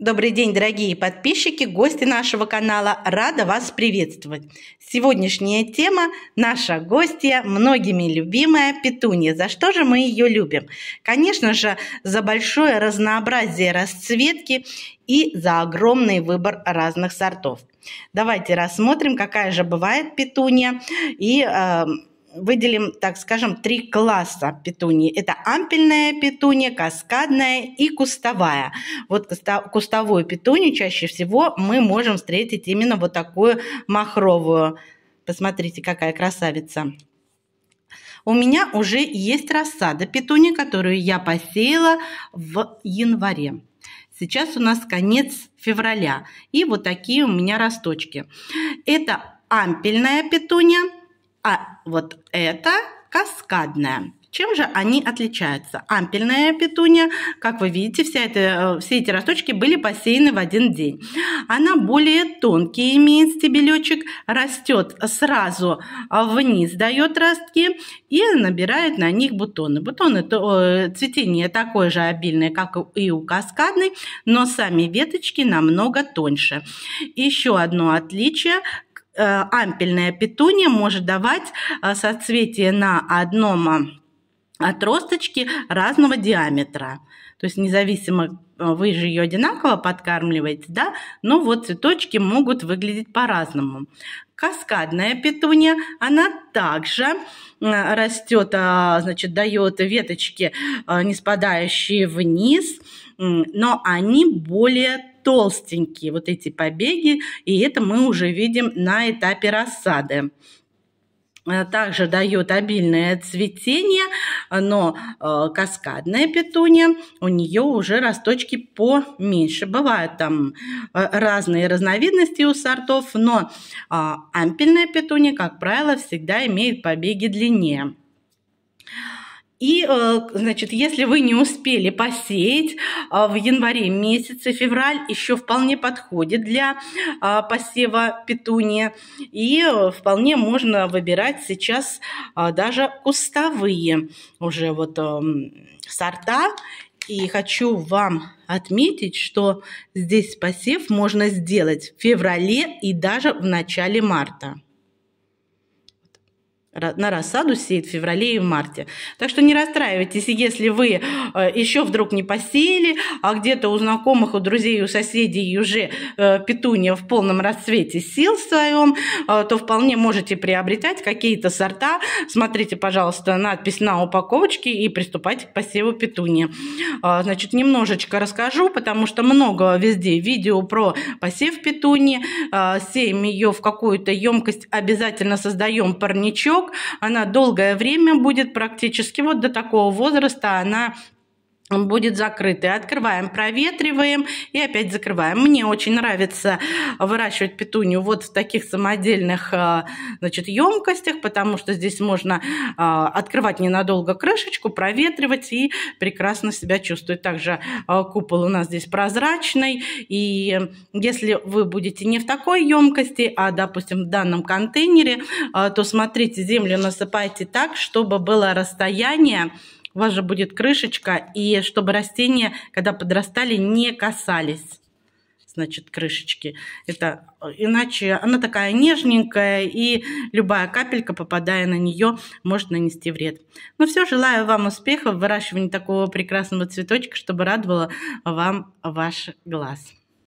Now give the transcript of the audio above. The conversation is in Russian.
Добрый день, дорогие подписчики, гости нашего канала. Рада вас приветствовать. Сегодняшняя тема – наша гостья, многими любимая петунья. За что же мы ее любим? Конечно же, за большое разнообразие расцветки и за огромный выбор разных сортов. Давайте рассмотрим, какая же бывает петунья и э, выделим, так скажем, три класса петунии. Это ампельная петуния, каскадная и кустовая. Вот кустовую петунию чаще всего мы можем встретить именно вот такую махровую. Посмотрите, какая красавица. У меня уже есть рассада петуни, которую я посеяла в январе. Сейчас у нас конец февраля. И вот такие у меня росточки. Это ампельная петуния, а вот это каскадная. Чем же они отличаются? Ампельная петуния, как вы видите, вся это, э, все эти росточки были посеяны в один день. Она более тонкий имеет стебелечек, растет сразу вниз, дает ростки и набирает на них бутоны. Бутоны, то, э, цветение такое же обильное, как и у каскадной, но сами веточки намного тоньше. Еще одно отличие Э, ампельная петуния может давать э, соцветие на одном э, отросточке разного диаметра. То есть независимо, вы же ее одинаково подкармливаете, да, но вот цветочки могут выглядеть по-разному. Каскадная петуния, она также растет, значит, дает веточки, не спадающие вниз, но они более толстенькие вот эти побеги, и это мы уже видим на этапе рассады э, также дает обильное цветение, но э, каскадная петуния, у нее уже росточки поменьше. Бывают там э, разные разновидности у сортов, но ампельная петуния, как правило, всегда имеет побеги длиннее. И, э, значит, если вы не успели посеять а, в январе месяце, февраль еще вполне подходит для а, посева петуния. И э, вполне можно выбирать сейчас а, даже кустовые уже вот эм, сорта. И хочу вам отметить, что здесь посев можно сделать в феврале и даже в начале марта на рассаду сеет в феврале и в марте. Так что не расстраивайтесь, если вы э, еще вдруг не посеяли, а где-то у знакомых, у друзей, у соседей уже э, петуния в полном расцвете сил в своем, э, то вполне можете приобретать какие-то сорта. Смотрите, пожалуйста, надпись на упаковочке и приступайте к посеву петуния. Значит, немножечко расскажу, потому что много везде видео про посев петунии. Сеем ее в какую-то емкость, обязательно создаем парничок, она долгое время будет практически вот до такого возраста, она он будет закрытый. Открываем, проветриваем и опять закрываем. Мне очень нравится выращивать петунью вот в таких самодельных э, значит, емкостях, потому что здесь можно э, открывать ненадолго крышечку, проветривать и прекрасно себя чувствовать. Также э, купол у нас здесь прозрачный, и если вы будете не в такой емкости, а, допустим, в данном контейнере, то смотрите, землю насыпайте так, чтобы было расстояние у вас же будет крышечка, и чтобы растения, когда подрастали, не касались значит, крышечки. Это э, иначе она такая нежненькая, и любая капелька, попадая на нее, может нанести вред. ну все, желаю вам успехов в выращивании такого прекрасного цветочка, чтобы радовало вам ваш глаз.